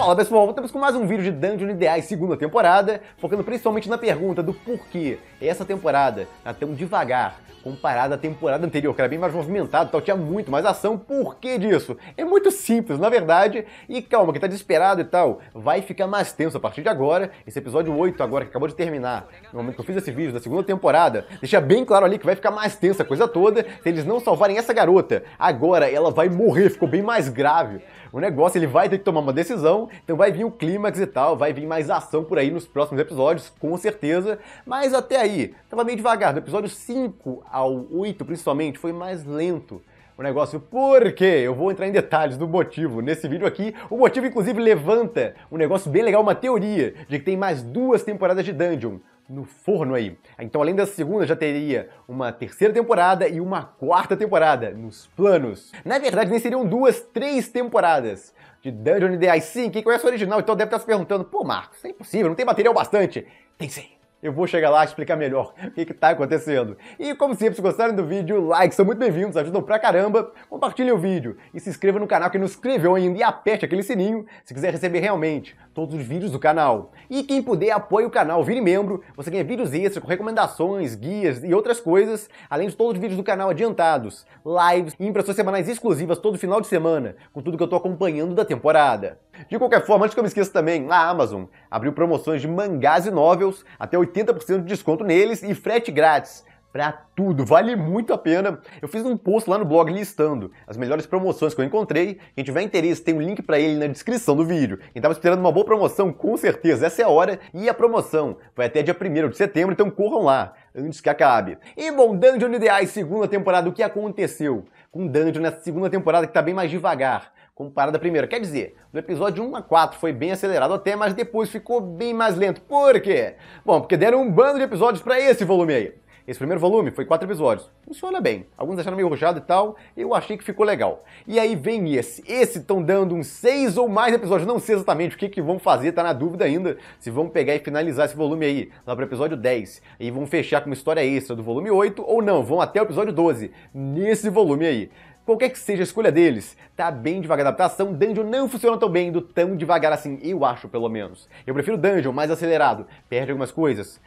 Fala pessoal, voltamos com mais um vídeo de Dungeon Ideais segunda temporada, focando principalmente na pergunta do porquê essa temporada tá tão devagar comparada à temporada anterior, que era bem mais movimentada, tal, então tinha muito mais ação, por que disso? É muito simples, na verdade, e calma, que tá desesperado e tal, vai ficar mais tenso a partir de agora, esse episódio 8 agora que acabou de terminar, no momento que eu fiz esse vídeo da segunda temporada, deixa bem claro ali que vai ficar mais tensa a coisa toda, se eles não salvarem essa garota, agora ela vai morrer, ficou bem mais grave, o negócio ele vai ter que tomar uma decisão, então vai vir o clímax e tal, vai vir mais ação por aí nos próximos episódios, com certeza. Mas até aí, tava meio devagar. Do episódio 5 ao 8, principalmente, foi mais lento o negócio. Por quê? Eu vou entrar em detalhes do motivo nesse vídeo aqui. O motivo, inclusive, levanta um negócio bem legal, uma teoria de que tem mais duas temporadas de Dungeon no forno aí. Então, além da segunda, já teria uma terceira temporada e uma quarta temporada nos planos. Na verdade, nem seriam duas, três temporadas de Dungeon di Sim, que conhece o original, então deve estar se perguntando: pô, Marcos, é impossível, não tem material bastante. Tem sim. Eu vou chegar lá e explicar melhor o que está acontecendo. E como sempre, se gostaram do vídeo, likes são muito bem-vindos, ajudam pra caramba. Compartilhem o vídeo e se inscreva no canal que não inscreveu ainda e aperte aquele sininho se quiser receber realmente todos os vídeos do canal. E quem puder, apoie o canal, vire membro, você ganha vídeos extras com recomendações, guias e outras coisas, além de todos os vídeos do canal adiantados, lives e impressões semanais exclusivas todo final de semana, com tudo que eu estou acompanhando da temporada. De qualquer forma, antes que eu me esqueça também, a Amazon abriu promoções de mangás e novels, até 80% de desconto neles e frete grátis para tudo, vale muito a pena. Eu fiz um post lá no blog listando as melhores promoções que eu encontrei. Quem tiver interesse, tem um link para ele na descrição do vídeo. Quem tava esperando uma boa promoção, com certeza essa é a hora e a promoção vai até dia 1 de setembro, então corram lá antes que acabe. E bom, Dungeon Ideais segunda temporada, o que aconteceu com Dungeon nessa segunda temporada que tá bem mais devagar? comparada à primeira. Quer dizer, do episódio 1 a 4 foi bem acelerado até, mas depois ficou bem mais lento. Por quê? Bom, porque deram um bando de episódios para esse volume aí. Esse primeiro volume foi quatro episódios. Funciona bem. Alguns acharam meio rojado e tal, eu achei que ficou legal. E aí vem esse. Esse estão dando uns seis ou mais episódios. Não sei exatamente o que, que vão fazer, tá na dúvida ainda. Se vão pegar e finalizar esse volume aí, lá pro episódio 10. E vão fechar com uma história extra do volume 8 ou não, vão até o episódio 12. Nesse volume aí. Qualquer que seja a escolha deles, tá bem devagar a adaptação, Dungeon não funciona tão bem do tão devagar assim, eu acho pelo menos. Eu prefiro Dungeon mais acelerado, perde algumas coisas,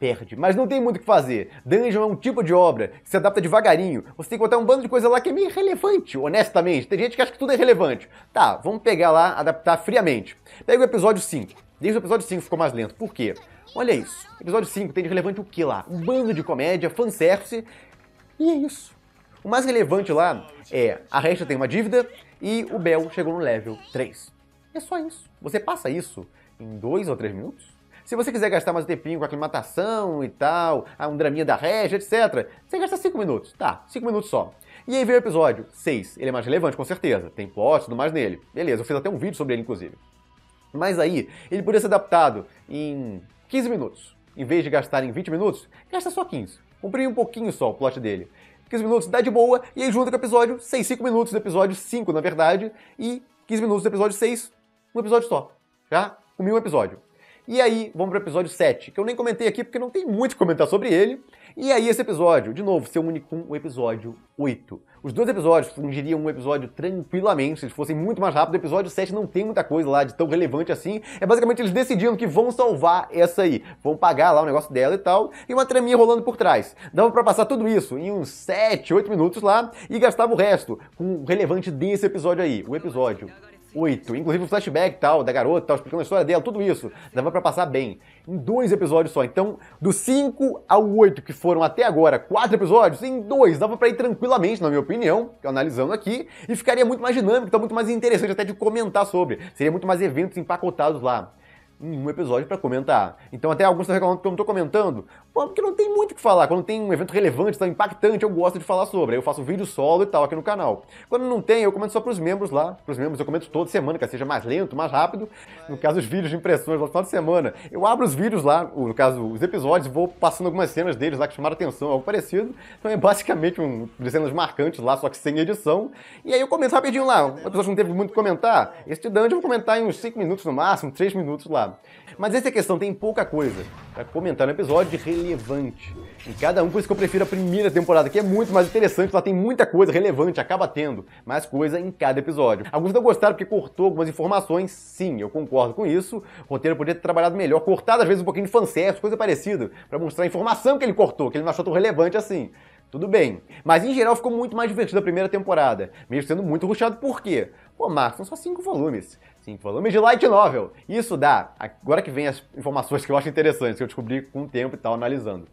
perde. Mas não tem muito o que fazer. Dungeon é um tipo de obra que se adapta devagarinho. Você tem que botar um bando de coisa lá que é meio irrelevante, honestamente. Tem gente que acha que tudo é relevante. Tá, vamos pegar lá, adaptar friamente. Pega o episódio 5. Desde o episódio 5 ficou mais lento. Por quê? Olha isso. Episódio 5 tem de relevante o que lá? Um bando de comédia, fanservice. E é isso. O mais relevante lá é a Resta tem uma dívida e o Bel chegou no level 3. É só isso. Você passa isso em 2 ou 3 minutos. Se você quiser gastar mais um tempinho com aclimatação e tal, ah, um draminha da Resta, etc., você gasta 5 minutos. Tá, 5 minutos só. E aí veio o episódio 6. Ele é mais relevante, com certeza. Tem plot e tudo mais nele. Beleza, eu fiz até um vídeo sobre ele, inclusive. Mas aí, ele poderia ser adaptado em 15 minutos. Em vez de gastar em 20 minutos, gasta só 15. Comprime um pouquinho só o plot dele. 15 minutos dá de boa, e aí junta com o episódio 6, 5 minutos do episódio 5, na verdade, e 15 minutos do episódio 6, um episódio só. Já comi um episódio. E aí, vamos para o episódio 7, que eu nem comentei aqui porque não tem muito que comentar sobre ele. E aí, esse episódio, de novo, seu único o episódio 8. Os dois episódios fungiriam um episódio tranquilamente, se eles fossem muito mais rápido. O episódio 7 não tem muita coisa lá de tão relevante assim. É basicamente eles decidindo que vão salvar essa aí. Vão pagar lá o negócio dela e tal. E uma treminha rolando por trás. Dava para passar tudo isso em uns 7, 8 minutos lá e gastava o resto com o relevante desse episódio aí. O episódio 8. Inclusive o flashback tal, da garota, tal, explicando a história dela, tudo isso. Dava para passar bem. Em dois episódios só. Então, do 5 ao 8, que foram até agora quatro episódios, em dois, dava para ir tranquilamente, na minha opinião, analisando aqui, e ficaria muito mais dinâmico, tá muito mais interessante até de comentar sobre. Seria muito mais eventos empacotados lá um episódio para comentar. Então até alguns estão reclamando que eu não estou comentando, porque não tem muito o que falar. Quando tem um evento relevante, tão impactante, eu gosto de falar sobre. Aí eu faço vídeo solo e tal aqui no canal. Quando não tem, eu comento só para os membros lá. Para os membros eu comento toda semana, que seja mais lento, mais rápido. No caso, os vídeos de impressões lá no final de semana. Eu abro os vídeos lá, no caso, os episódios, vou passando algumas cenas deles lá que chamaram atenção, algo parecido. Então é basicamente um, cenas marcantes lá, só que sem edição. E aí eu comento rapidinho lá. O episódio não teve muito o que comentar. Esse de Dungeon eu vou comentar em uns 5 minutos no máximo, 3 minutos lá falar. Mas essa é questão tem pouca coisa pra comentar no episódio de relevante em cada um, por isso que eu prefiro a primeira temporada, que é muito mais interessante, lá tem muita coisa relevante, acaba tendo mais coisa em cada episódio. Alguns não gostaram porque cortou algumas informações, sim, eu concordo com isso. O roteiro poderia ter trabalhado melhor, cortado às vezes um pouquinho de fanservice, coisa parecida, para mostrar a informação que ele cortou, que ele não achou tão relevante assim. Tudo bem. Mas em geral ficou muito mais divertido a primeira temporada, mesmo sendo muito ruxado, por quê? Pô, Marcos, são só cinco volumes. 5 volumes de light novel. Isso dá, agora que vem as informações que eu acho interessantes, que eu descobri com o tempo e tal, analisando.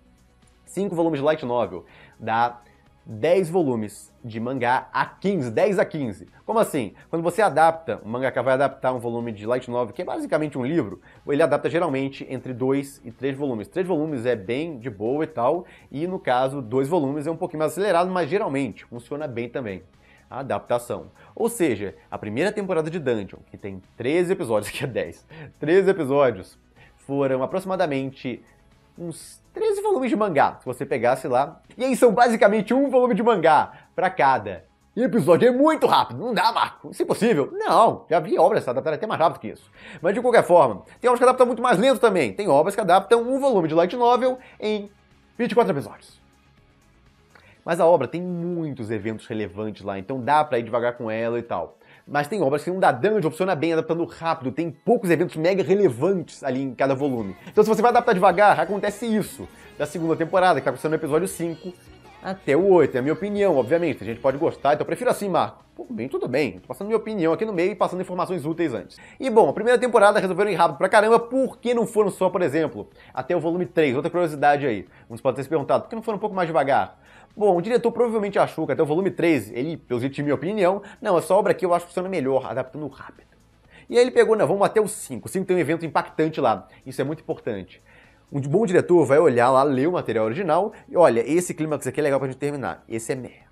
5 volumes de light novel dá 10 volumes de mangá a 15, 10 a 15. Como assim? Quando você adapta, o mangaka vai adaptar um volume de light novel, que é basicamente um livro, ele adapta geralmente entre 2 e 3 volumes. 3 volumes é bem de boa e tal, e no caso, 2 volumes é um pouquinho mais acelerado, mas geralmente funciona bem também adaptação. Ou seja, a primeira temporada de Dungeon, que tem 13 episódios, que é 10, 13 episódios, foram aproximadamente uns 13 volumes de mangá, se você pegasse lá. E aí são basicamente um volume de mangá para cada. E episódio é muito rápido, não dá, Marco, isso é impossível. Não, já vi obras que adaptaram até mais rápido que isso. Mas de qualquer forma, tem obras que adaptam muito mais lento também. Tem obras que adaptam um volume de light novel em 24 episódios. Mas a obra tem muitos eventos relevantes lá, então dá para ir devagar com ela e tal. Mas tem obras que não dá dungeon, funciona bem, adaptando rápido, tem poucos eventos mega relevantes ali em cada volume. Então se você vai adaptar devagar, acontece isso. Da segunda temporada, que tá acontecendo no episódio 5, até o 8. É a minha opinião, obviamente. A gente pode gostar, então eu prefiro assim, Marco. Pô, bem, tudo bem. Tô passando minha opinião aqui no meio e passando informações úteis antes. E bom, a primeira temporada resolveram ir rápido pra caramba, por que não foram só, por exemplo, até o volume 3? Outra curiosidade aí. Uns podem ter se perguntado, por que não foram um pouco mais devagar? Bom, o diretor provavelmente achou que até o volume 3, ele, pelo jeito de minha opinião, não, essa obra aqui eu acho que funciona melhor, adaptando rápido. E aí ele pegou, não, vamos até o 5. O 5 tem um evento impactante lá. Isso é muito importante. Um bom diretor vai olhar lá, ler o material original e olha, esse clímax aqui é legal pra gente terminar. Esse é merda.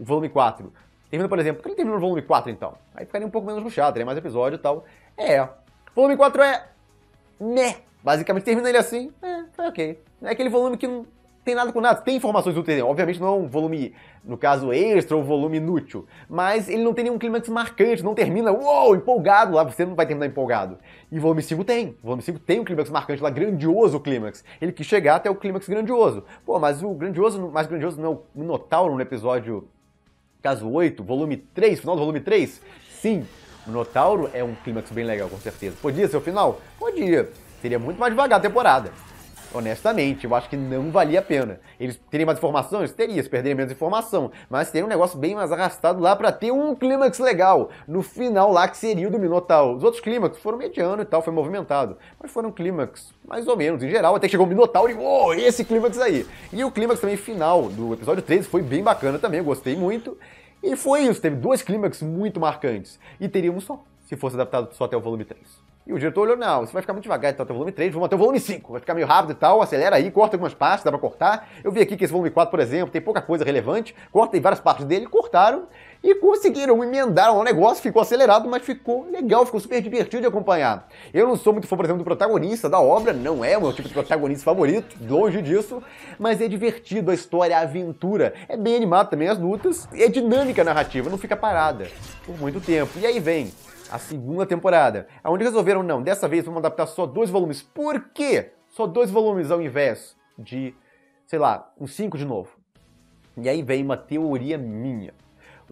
O volume 4. Termina, por exemplo, por que ele terminou no volume 4 então? Aí ficaria um pouco menos puxado, teria mais episódio e tal. É. Volume 4 é. Meh. Basicamente termina ele assim. É, tá ok. É aquele volume que tem nada com nada, tem informações úteis. Obviamente não é um volume, no caso, extra ou um volume inútil, mas ele não tem nenhum clímax marcante, não termina, uou, empolgado lá, você não vai terminar empolgado. E volume 5 tem, volume 5 tem um clímax marcante lá, grandioso o clímax. Ele quis chegar até o clímax grandioso. Pô, mas o grandioso, mais grandioso não é o Minotauro no episódio, caso 8, volume 3, final do volume 3? Sim, o Minotauro é um clímax bem legal, com certeza. Podia ser o final? Podia. Seria muito mais devagar a temporada honestamente, eu acho que não valia a pena. Eles teriam mais informação? teria teriam, eles menos informação, mas teria um negócio bem mais arrastado lá para ter um clímax legal no final lá que seria o do Minotauro. Os outros clímax foram mediano e tal, foi movimentado, mas foram clímax mais ou menos, em geral, até que chegou o Minotauro e oh, esse clímax aí. E o clímax também final do episódio 13 foi bem bacana também, eu gostei muito. E foi isso, teve dois clímax muito marcantes. E teríamos só, se fosse adaptado só até o volume 3. E o diretor olhou, não, você vai ficar muito devagar, então até o volume 3, vamos até o volume 5, vai ficar meio rápido e tal, acelera aí, corta algumas partes, dá pra cortar. Eu vi aqui que esse volume 4, por exemplo, tem pouca coisa relevante, corta em várias partes dele, cortaram, e conseguiram, emendar o negócio, ficou acelerado, mas ficou legal, ficou super divertido de acompanhar. Eu não sou muito fã, por exemplo, do protagonista da obra, não é o meu tipo de protagonista favorito, longe disso, mas é divertido a história, a aventura. É bem animado também as lutas, é dinâmica a narrativa, não fica parada por muito tempo. E aí vem a segunda temporada, onde resolveram, não, dessa vez vamos adaptar só dois volumes. Por quê? Só dois volumes ao invés de, sei lá, uns um cinco de novo. E aí vem uma teoria minha.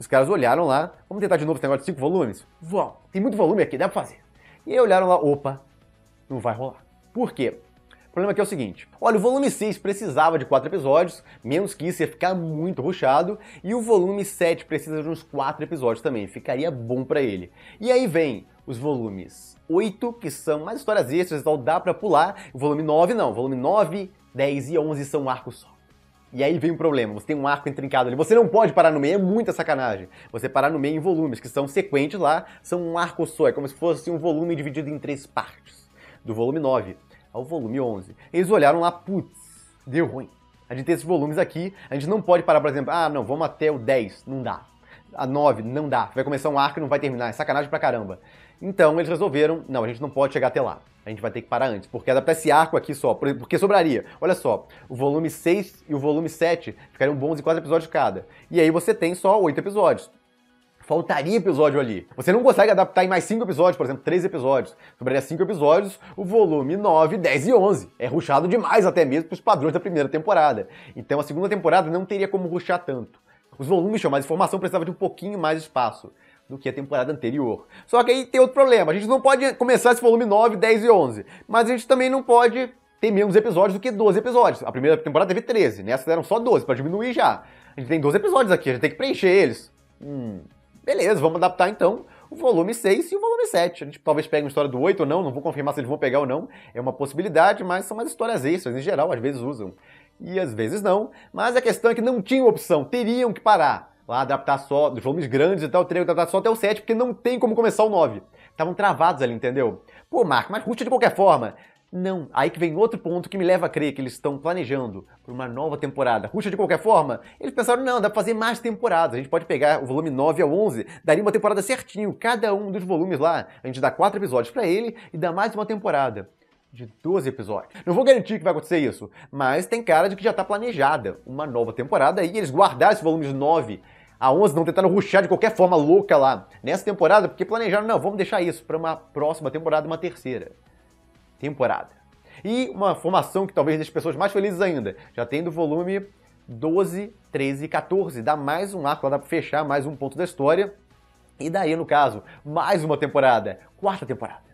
Os caras olharam lá, vamos tentar de novo esse negócio de cinco volumes? Vamos, tem muito volume aqui, dá pra fazer. E aí olharam lá, opa, não vai rolar. Por quê? O problema aqui é o seguinte: olha, o volume 6 precisava de 4 episódios, menos que isso ia ficar muito ruchado, e o volume 7 precisa de uns 4 episódios também, ficaria bom para ele. E aí vem os volumes 8, que são mais histórias extras, então dá pra pular, o volume 9 não, o volume 9, 10 e 11 são arcos só. E aí vem o um problema, você tem um arco intrincado ali. Você não pode parar no meio, é muita sacanagem. Você parar no meio em volumes, que são sequentes lá, são um arco só. É como se fosse um volume dividido em três partes. Do volume 9 ao volume 11. Eles olharam lá, putz, deu ruim. A gente tem esses volumes aqui, a gente não pode parar, por exemplo, ah, não, vamos até o 10. Não dá a 9, não dá. Vai começar um arco e não vai terminar, é sacanagem pra caramba. Então eles resolveram, não, a gente não pode chegar até lá. A gente vai ter que parar antes, porque adaptar esse arco aqui só, porque sobraria. Olha só, o volume 6 e o volume 7 ficariam bons em 4 episódios cada. E aí você tem só 8 episódios. Faltaria episódio ali. Você não consegue adaptar em mais 5 episódios, por exemplo, 3 episódios. Sobraria 5 episódios, o volume 9, 10 e 11. É ruxado demais até mesmo para os padrões da primeira temporada. Então a segunda temporada não teria como ruxar tanto. Os volumes tinham mais informação, precisava de um pouquinho mais de espaço do que a temporada anterior. Só que aí tem outro problema, a gente não pode começar esse volume 9, 10 e 11, mas a gente também não pode ter menos episódios do que 12 episódios. A primeira temporada teve 13, nessa né? deram eram só 12, para diminuir já. A gente tem 12 episódios aqui, a gente tem que preencher eles. Hum, beleza, vamos adaptar então o volume 6 e o volume 7. A gente talvez pegue uma história do 8 ou não, não vou confirmar se eles vão pegar ou não. É uma possibilidade, mas são umas histórias extras, em geral, às vezes usam e às vezes não, mas a questão é que não tinham opção, teriam que parar. Lá adaptar só, dos volumes grandes e tal, teriam que adaptar só até o 7, porque não tem como começar o 9. Estavam travados ali, entendeu? Pô, Marco, mas Ruth de qualquer forma. Não, aí que vem outro ponto que me leva a crer que eles estão planejando para uma nova temporada. Ruxa de qualquer forma, eles pensaram, não, dá para fazer mais temporadas. A gente pode pegar o volume 9 ao 11, daria uma temporada certinho, cada um dos volumes lá. A gente dá quatro episódios para ele e dá mais uma temporada de 12 episódios. Não vou garantir que vai acontecer isso, mas tem cara de que já está planejada uma nova temporada e eles guardaram esses volumes 9 a 11 não tentaram ruxar de qualquer forma louca lá nessa temporada, porque planejaram, não, vamos deixar isso para uma próxima temporada, uma terceira temporada. E uma formação que talvez deixe pessoas mais felizes ainda, já tem do volume 12, 13 e 14, dá mais um arco lá para fechar mais um ponto da história. E daí, no caso, mais uma temporada, quarta temporada.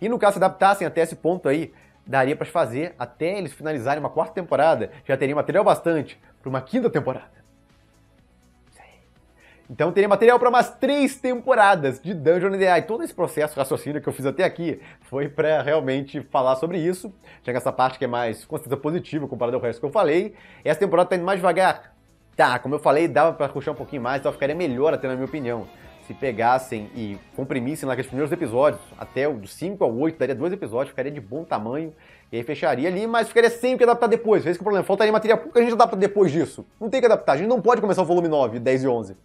E no caso se adaptassem até esse ponto aí, daria para fazer até eles finalizarem uma quarta temporada, já teria material bastante para uma quinta temporada. Então teria material para umas três temporadas de Dungeon and Todo esse processo, raciocínio que eu fiz até aqui, foi para realmente falar sobre isso. Já que essa parte que é mais, com certeza, positiva comparado ao resto que eu falei. Essa temporada tá indo mais devagar. Tá, como eu falei, dava para puxar um pouquinho mais, então ficaria melhor até na minha opinião se pegassem e comprimissem aqueles primeiros episódios, até o 5 ao 8, daria dois episódios, ficaria de bom tamanho, e aí fecharia ali, mas ficaria sempre adaptar depois. Esse que é o problema, faltaria material porque a gente adapta depois disso. Não tem que adaptar, a gente não pode começar o volume 9, 10 e 11.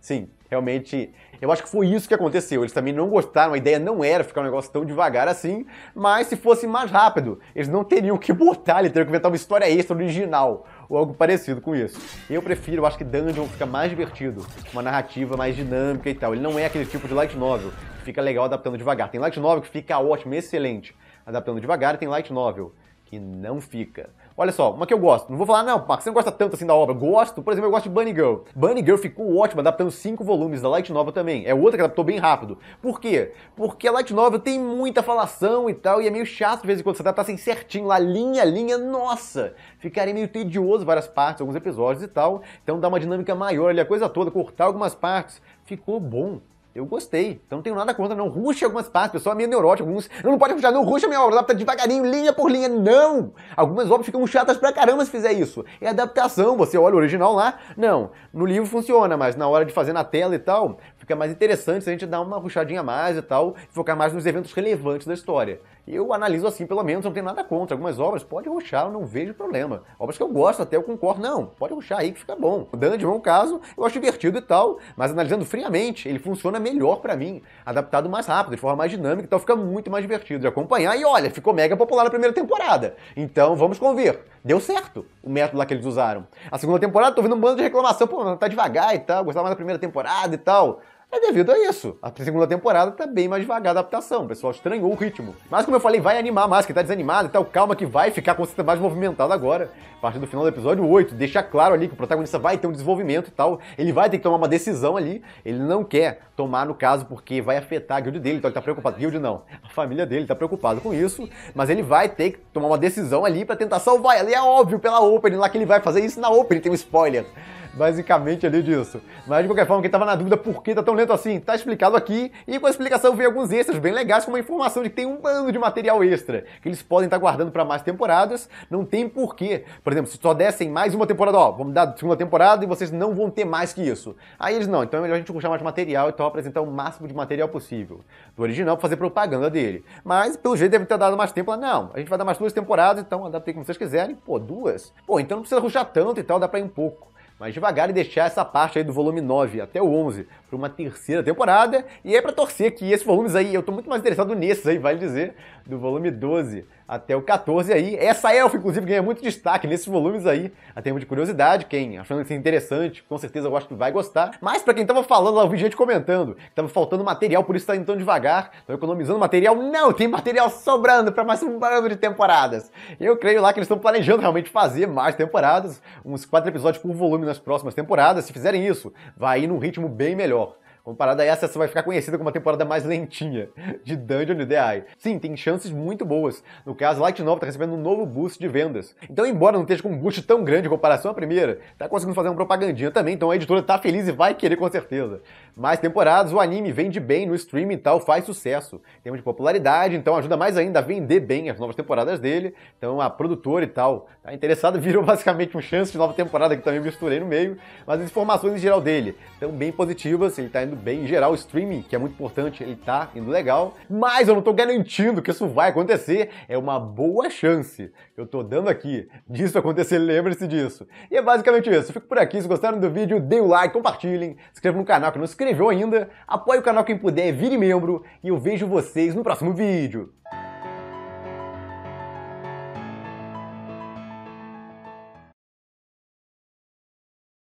Sim, realmente, eu acho que foi isso que aconteceu. Eles também não gostaram, a ideia não era ficar um negócio tão devagar assim, mas se fosse mais rápido, eles não teriam que botar, ele teria que inventar uma história extra original ou algo parecido com isso. Eu prefiro, eu acho que Dungeon fica mais divertido, uma narrativa mais dinâmica e tal. Ele não é aquele tipo de light novel que fica legal adaptando devagar. Tem light novel que fica ótimo, excelente, adaptando devagar, e tem light novel que não fica. Olha só, uma que eu gosto. Não vou falar, não, Max, você não gosta tanto assim da obra. Gosto, por exemplo, eu gosto de Bunny Girl. Bunny Girl ficou ótima, adaptando cinco volumes da Light Nova também. É outra que adaptou bem rápido. Por quê? Porque a Light Nova tem muita falação e tal, e é meio chato de vez em quando você adaptassem certinho lá, linha a linha, nossa! Ficaria meio tedioso várias partes, alguns episódios e tal. Então dá uma dinâmica maior ali, a coisa toda, cortar algumas partes. Ficou bom. Eu gostei. Então não tenho nada contra, não. Ruxe algumas partes. Pessoal, a meio neurótico. Alguns. Não, não pode ruxar, não. Ruxa minha obra. Adapta devagarinho, linha por linha. Não! Algumas obras ficam chatas pra caramba se fizer isso. É adaptação. Você olha o original lá. Não. No livro funciona, mas na hora de fazer na tela e tal, fica mais interessante se a gente dar uma ruxadinha a mais e tal, focar mais nos eventos relevantes da história. Eu analiso assim, pelo menos, não tenho nada contra. Algumas obras pode ruxar, eu não vejo problema. Obras que eu gosto até, eu concordo. Não, pode ruxar aí que fica bom. O Dungeon é um caso, eu acho divertido e tal, mas analisando friamente, ele funciona melhor para mim. Adaptado mais rápido, de forma mais dinâmica, então fica muito mais divertido de acompanhar. E olha, ficou mega popular na primeira temporada. Então, vamos convir. Deu certo o método lá que eles usaram. A segunda temporada, tô vendo um bando de reclamação, pô, tá devagar e tal, gostava mais da primeira temporada e tal é devido a isso. A segunda temporada tá bem mais devagar a adaptação, o pessoal estranhou o ritmo. Mas como eu falei, vai animar mais, que tá desanimado e tal, calma que vai ficar com mais movimentado agora. A partir do final do episódio 8, deixa claro ali que o protagonista vai ter um desenvolvimento e tal, ele vai ter que tomar uma decisão ali, ele não quer tomar no caso porque vai afetar a guild dele, então ele tá preocupado, guild não, a família dele tá preocupado com isso, mas ele vai ter que tomar uma decisão ali para tentar salvar ela, e é óbvio pela Open lá que ele vai fazer isso na Open, tem um spoiler basicamente ali disso. Mas de qualquer forma, quem tava na dúvida por que tá tão lento assim, tá explicado aqui. E com a explicação veio alguns extras bem legais, com a informação de que tem um bando de material extra, que eles podem estar tá guardando para mais temporadas. Não tem porquê. Por exemplo, se só dessem mais uma temporada, ó, vamos dar segunda temporada e vocês não vão ter mais que isso. Aí eles não, então é melhor a gente puxar mais material e então apresentar o máximo de material possível. Do original pra fazer propaganda dele. Mas, pelo jeito, deve ter dado mais tempo. Não, a gente vai dar mais duas temporadas, então adaptei como vocês quiserem. Pô, duas? Pô, então não precisa ruxar tanto e tal, dá pra ir um pouco mais devagar e deixar essa parte aí do volume 9 até o 11 para uma terceira temporada. E é para torcer que esses volumes aí, eu estou muito mais interessado nesses aí, vale dizer, do volume 12 até o 14 aí. Essa elfa, inclusive, ganha muito destaque nesses volumes aí, a termo de curiosidade. Quem achando isso interessante, com certeza eu acho que vai gostar. Mas para quem tava falando lá, eu vi gente comentando que tava faltando material, por isso tá indo tão devagar, tão economizando material. Não, tem material sobrando para mais um bando de temporadas. Eu creio lá que eles estão planejando realmente fazer mais temporadas, uns quatro episódios por volume nas próximas temporadas. Se fizerem isso, vai ir num ritmo bem melhor. Comparada a essa, essa vai ficar conhecida como a temporada mais lentinha de Dungeon DI. Sim, tem chances muito boas. No caso, Light Novel está recebendo um novo boost de vendas. Então, embora não esteja com um boost tão grande em comparação à primeira, está conseguindo fazer uma propagandinha também, então a editora está feliz e vai querer com certeza. Mais temporadas, o anime vende bem no streaming e tal, faz sucesso. Tem de popularidade, então ajuda mais ainda a vender bem as novas temporadas dele. Então a produtora e tal, tá interessada, virou basicamente um chance de nova temporada que também misturei no meio, mas as informações em geral dele estão bem positivas, ele está indo bem. Em geral, o streaming, que é muito importante, ele tá indo legal, mas eu não tô garantindo que isso vai acontecer. É uma boa chance que eu tô dando aqui disso acontecer, lembre-se disso. E é basicamente isso. Eu fico por aqui. Se gostaram do vídeo, deem o like, compartilhem, se inscrevam no canal que não se inscreveu ainda, apoie o canal quem puder, vire membro e eu vejo vocês no próximo vídeo.